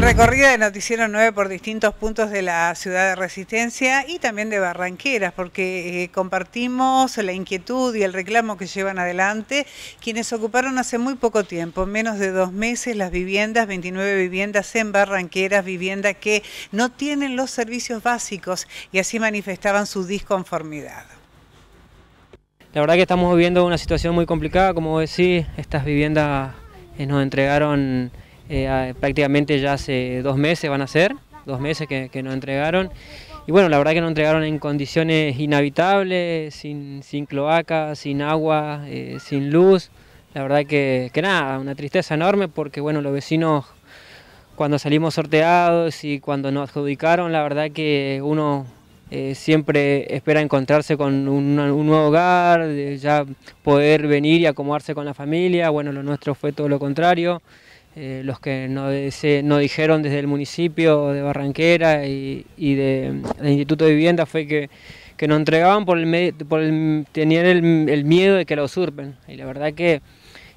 recorrida de Noticiero 9 por distintos puntos de la ciudad de Resistencia y también de Barranqueras, porque eh, compartimos la inquietud y el reclamo que llevan adelante quienes ocuparon hace muy poco tiempo, menos de dos meses, las viviendas, 29 viviendas en Barranqueras, viviendas que no tienen los servicios básicos y así manifestaban su disconformidad. La verdad que estamos viviendo una situación muy complicada, como decís, estas viviendas eh, nos entregaron eh, ah, prácticamente ya hace dos meses van a ser, dos meses que, nos entregaron. Y bueno, la verdad que nos entregaron en condiciones inhabitables, sin, sin cloaca, sin agua, eh, sin luz. La verdad que, que nada, una tristeza enorme porque bueno, los vecinos cuando salimos sorteados y cuando nos adjudicaron, la verdad que uno eh, siempre espera encontrarse con un, nuevo hogar, ya poder venir y acomodarse con la familia. Bueno, lo nuestro fue todo lo contrario. Eh, los que nos, dijeron desde el municipio de Barranquera y, del Instituto de Vivienda fue que, nos entregaban por el, por el tenían el, el, miedo de que la usurpen. Y la verdad que,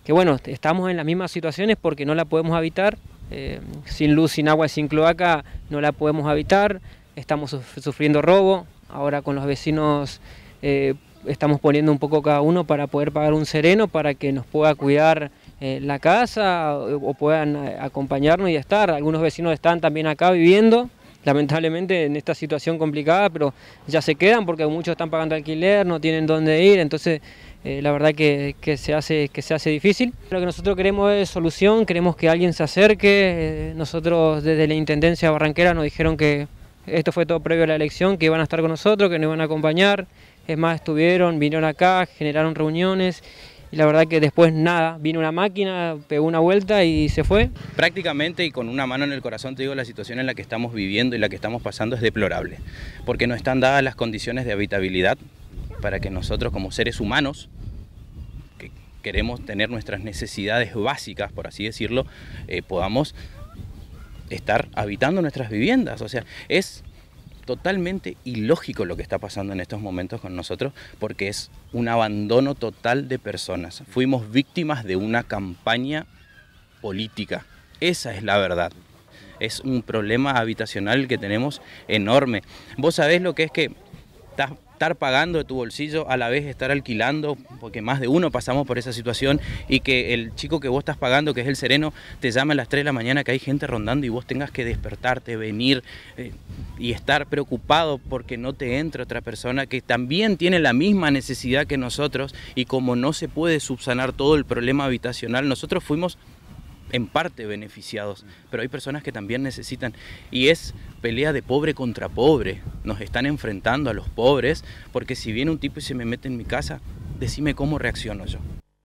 bueno, estamos en las mismas situaciones porque no la podemos habitar, eh, sin luz, sin agua, y sin cloaca, no la podemos habitar, estamos sufriendo robo, ahora con los vecinos eh, estamos poniendo un poco cada uno para poder pagar un sereno para que nos pueda cuidar eh, la casa o, puedan eh, acompañarnos y estar. Algunos vecinos están también acá viviendo, lamentablemente en esta situación complicada, pero ya se quedan porque muchos están pagando alquiler, no tienen dónde ir, entonces eh, la verdad que, se hace, que se hace difícil. Lo que nosotros queremos es solución, queremos que alguien se acerque. nosotros desde la Intendencia Barranquera nos dijeron que esto fue todo previo a la elección, que iban a estar con nosotros, que nos iban a acompañar. Es más, estuvieron, vinieron acá, generaron reuniones y la verdad que después nada, vino una máquina, pegó una vuelta y se fue. Prácticamente y con una mano en el corazón te digo, la situación en la que estamos viviendo y la que estamos pasando es deplorable, porque no están dadas las condiciones de habitabilidad para que nosotros como seres humanos que queremos tener nuestras necesidades básicas, por así decirlo, eh, podamos estar habitando nuestras viviendas. O sea, es totalmente ilógico lo que está pasando en estos momentos con nosotros porque es un abandono total de personas. Fuimos víctimas de una campaña política. Esa es la verdad. Es un problema habitacional que tenemos enorme. Vos sabés lo que es que estar pagando de tu bolsillo, a la vez estar alquilando, porque más de uno pasamos por esa situación y que el chico que vos estás pagando, que es el sereno, te llama a las 3 de la mañana que hay gente rondando y vos tengas que despertarte, venir eh, y estar preocupado porque no te entra otra persona que también tiene la misma necesidad que nosotros y como no se puede subsanar todo el problema habitacional, nosotros fuimos en parte beneficiados, pero hay personas que también necesitan y es pelea de pobre contra pobre. Nos están enfrentando a los pobres porque si viene un tipo y se me mete en mi casa, decime cómo reacciono yo.